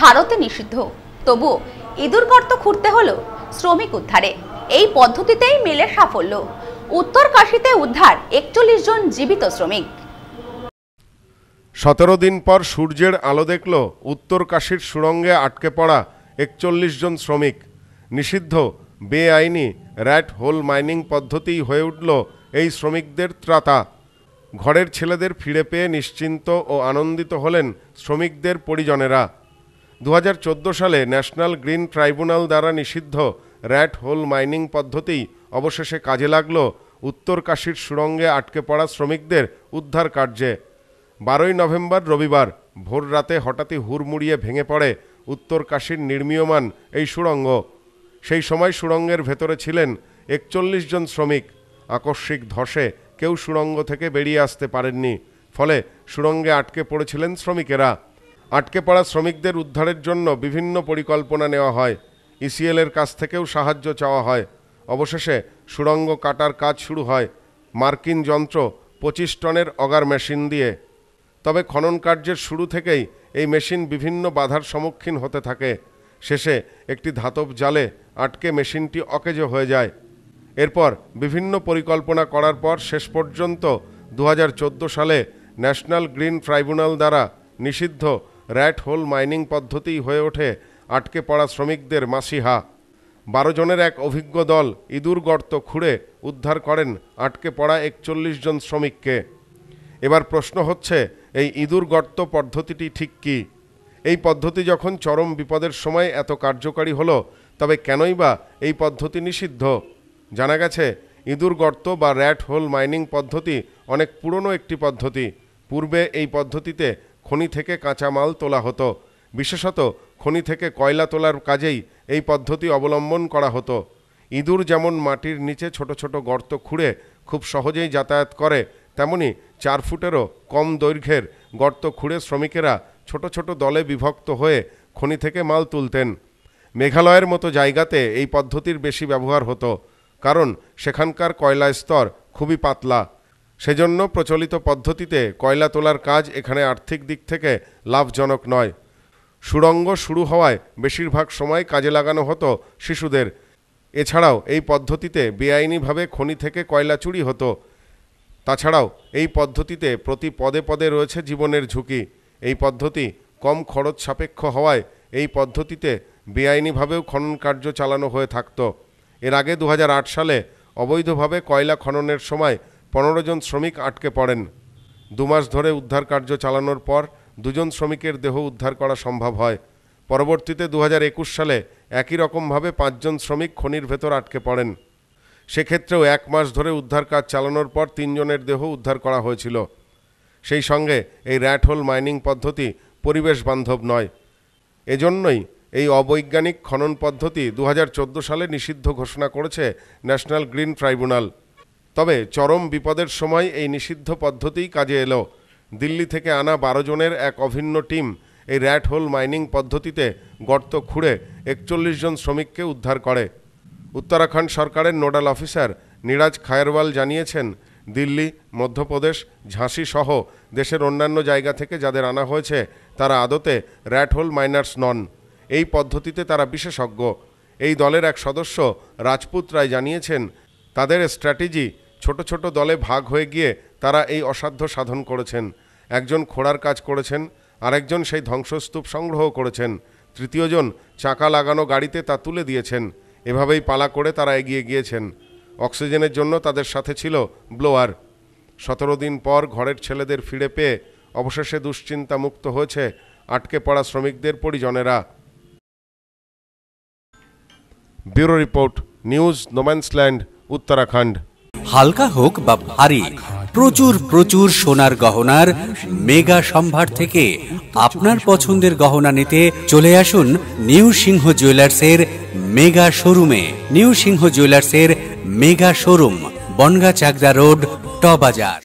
ভারতে নিষিদ্ধ তবু ইঁদুর গর্ত খুঁড়তে হলো শ্রমিক উদ্ধারে এই পদ্ধতিতেই মেলে সাফল্য উত্তর কাশিতে উদ্ধার একচল্লিশ জন জীবিত শ্রমিক সতেরো দিন পর সূর্যের আলো দেখল উত্তর কাশীর সুড়ঙ্গে আটকে পড়া একচল্লিশ জন শ্রমিক নিষিদ্ধ বেআইনি র্যাট হোল মাইনিং পদ্ধতি হয়ে উঠল এই শ্রমিকদের ত্রাতা ঘরের ছেলেদের ফিরে পেয়ে নিশ্চিন্ত ও আনন্দিত হলেন শ্রমিকদের পরিজনেরা দু সালে ন্যাশনাল গ্রিন ট্রাইব্যুনাল দ্বারা নিষিদ্ধ র্যাট হোল মাইনিং পদ্ধতি অবশেষে কাজে লাগল উত্তর কাশীর সুড়ঙ্গে আটকে পড়া শ্রমিকদের উদ্ধার কার্যে বারোই নভেম্বর রবিবার ভোর রাতে হঠাৎই হুড়মুড়িয়ে ভেঙে পড়ে উত্তর কাশীর নির্মীয়মান এই সুড়ঙ্গ সেই সময় সুড়ঙ্গের ভেতরে ছিলেন একচল্লিশ জন শ্রমিক আকস্মিক ধসে কেউ সুড়ঙ্গ থেকে বেরিয়ে আসতে পারেননি ফলে সুড়ঙ্গে আটকে পড়েছিলেন শ্রমিকেরা আটকে পড়া শ্রমিকদের উদ্ধারের জন্য বিভিন্ন পরিকল্পনা নেওয়া হয় ইসিএলের e কাছ থেকেও সাহায্য চাওয়া হয় অবশেষে সুড়ঙ্গ কাটার কাজ শুরু হয় মার্কিন যন্ত্র পঁচিশ টনের অগার মেশিন দিয়ে তবে খনন কার্যের শুরু থেকেই এই মেশিন বিভিন্ন বাধার সম্মুখীন হতে থাকে শেষে একটি ধাতব জালে আটকে মেশিনটি অকেজ হয়ে যায় এরপর বিভিন্ন পরিকল্পনা করার পর শেষ পর্যন্ত দু সালে ন্যাশনাল গ্রিন ট্রাইব্যুনাল দ্বারা নিষিদ্ধ র্যাট হোল মাইনিং পদ্ধতি হয়ে ওঠে আটকে পড়া শ্রমিকদের মাসিহা বারো জনের এক অভিজ্ঞ দল ইঁদুর গর্ত খুঁড়ে উদ্ধার করেন আটকে পড়া একচল্লিশ জন শ্রমিককে এবার প্রশ্ন হচ্ছে এই ইঁদুর গর্ত পদ্ধতিটি ঠিক কী এই পদ্ধতি যখন চরম বিপদের সময় এত কার্যকারী হলো তবে কেনই বা এই পদ্ধতি নিষিদ্ধ জানা গেছে ইঁদুর গর্ত বা র্যাট হোল মাইনিং পদ্ধতি অনেক পুরনো একটি পদ্ধতি পূর্বে এই পদ্ধতিতে খনি থেকে কাঁচামাল তোলা হতো বিশেষত খনি থেকে কয়লা তোলার কাজেই এই পদ্ধতি অবলম্বন করা হতো ইঁদুর যেমন মাটির নিচে ছোট ছোট গর্ত খুঁড়ে খুব সহজেই যাতায়াত করে তেমনি চার ফুটেরও কম দৈর্ঘ্যের গর্ত খুঁড়ে শ্রমিকেরা ছোট ছোট দলে বিভক্ত হয়ে খনি থেকে মাল তুলতেন মেঘালয়ের মতো জায়গাতে এই পদ্ধতির বেশি ব্যবহার হতো কারণ সেখানকার কয়লা স্তর খুবই পাতলা সেজন্য প্রচলিত পদ্ধতিতে কয়লা তোলার কাজ এখানে আর্থিক দিক থেকে লাভজনক নয় সুড়ঙ্গ শুরু হওয়ায় বেশিরভাগ সময় কাজে লাগানো হতো শিশুদের এছাড়াও এই পদ্ধতিতে বেআইনিভাবে খনি থেকে কয়লা চুরি হতো তাছাড়াও এই পদ্ধতিতে প্রতি পদে পদে রয়েছে জীবনের ঝুঁকি এই পদ্ধতি কম খরচ সাপেক্ষ হওয়ায় এই পদ্ধতিতে বেআইনিভাবেও খনন কার্য চালানো হয়ে থাকত এর আগে দু সালে অবৈধভাবে কয়লা খননের সময় পনেরো জন শ্রমিক আটকে পড়েন দুমাস ধরে উদ্ধার কার্য চালানোর পর দুজন শ্রমিকের দেহ উদ্ধার করা সম্ভব হয় পরবর্তীতে দু সালে একই রকমভাবে পাঁচজন শ্রমিক খনির ভেতর আটকে পড়েন সেক্ষেত্রেও এক মাস ধরে উদ্ধার কাজ চালানোর পর তিনজনের দেহ উদ্ধার করা হয়েছিল সেই সঙ্গে এই র্যাট হোল মাইনিং পদ্ধতি পরিবেশ বান্ধব নয় এজন্যই এই অবৈজ্ঞানিক খনন পদ্ধতি দু সালে নিষিদ্ধ ঘোষণা করেছে ন্যাশনাল গ্রিন ট্রাইব্যুনাল তবে চরম বিপদের সময় এই নিষিদ্ধ পদ্ধতিই কাজে এলো দিল্লি থেকে আনা বারো জনের এক অভিন্ন টিম এই র্যাট হোল মাইনিং পদ্ধতিতে গর্ত খুঁড়ে একচল্লিশ জন শ্রমিককে উদ্ধার করে উত্তরাখণ্ড সরকারের নোডাল অফিসার নিরাজ খায়েরওয়াল জানিয়েছেন দিল্লি মধ্যপ্রদেশ ঝাঁসি সহ দেশের অন্যান্য জায়গা থেকে যাদের আনা হয়েছে তারা আদতে র্যাট হোল মাইনার্স নন এই পদ্ধতিতে তারা বিশেষজ্ঞ এই দলের এক সদস্য রাজপুত রায় জানিয়েছেন তাদের স্ট্র্যাটেজি ছোট ছোট দলে ভাগ হয়ে গিয়ে তারা এই অসাধ্য সাধন করেছেন একজন খোঁড়ার কাজ করেছেন আরেকজন সেই ধ্বংসস্তূপ সংগ্রহ করেছেন তৃতীয়জন চাকা লাগানো গাড়িতে তা তুলে দিয়েছেন এভাবেই পালা করে তারা এগিয়ে গিয়েছেন অক্সিজেনের জন্য তাদের সাথে ছিল ব্লোয়ার সতেরো দিন পর ঘরের ছেলেদের ফিরে পেয়ে অবশেষে দুশ্চিন্তা মুক্ত হয়েছে আটকে পড়া শ্রমিকদের পরিজনেরা bureau report news no man's land Uttarakhand হালকা হোক বা ভারী প্রচুর প্রচুর সোনার গহনার মেগা সম্ভার থেকে আপনার পছন্দের গহনা নিতে চলে আসুন নিউ সিংহ জুয়েলার্সের মেগা শোরুমে নিউ সিংহ জুয়েলার্সের mega showroom Bongaon Chakdaha road ট বাজার